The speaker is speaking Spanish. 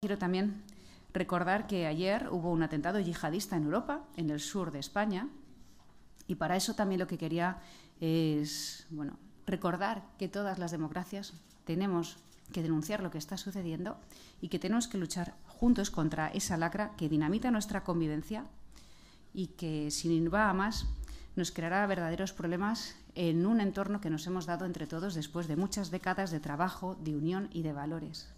Quiero también recordar que ayer hubo un atentado yihadista en Europa, en el sur de España, y para eso también lo que quería es recordar que todas las democracias tenemos que denunciar lo que está sucediendo y que tenemos que luchar juntos contra esa lacra que dinamita nuestra convivencia y que, si va a más, nos creará verdaderos problemas en un entorno que nos hemos dado entre todos después de muchas décadas de trabajo, de unión y de valores.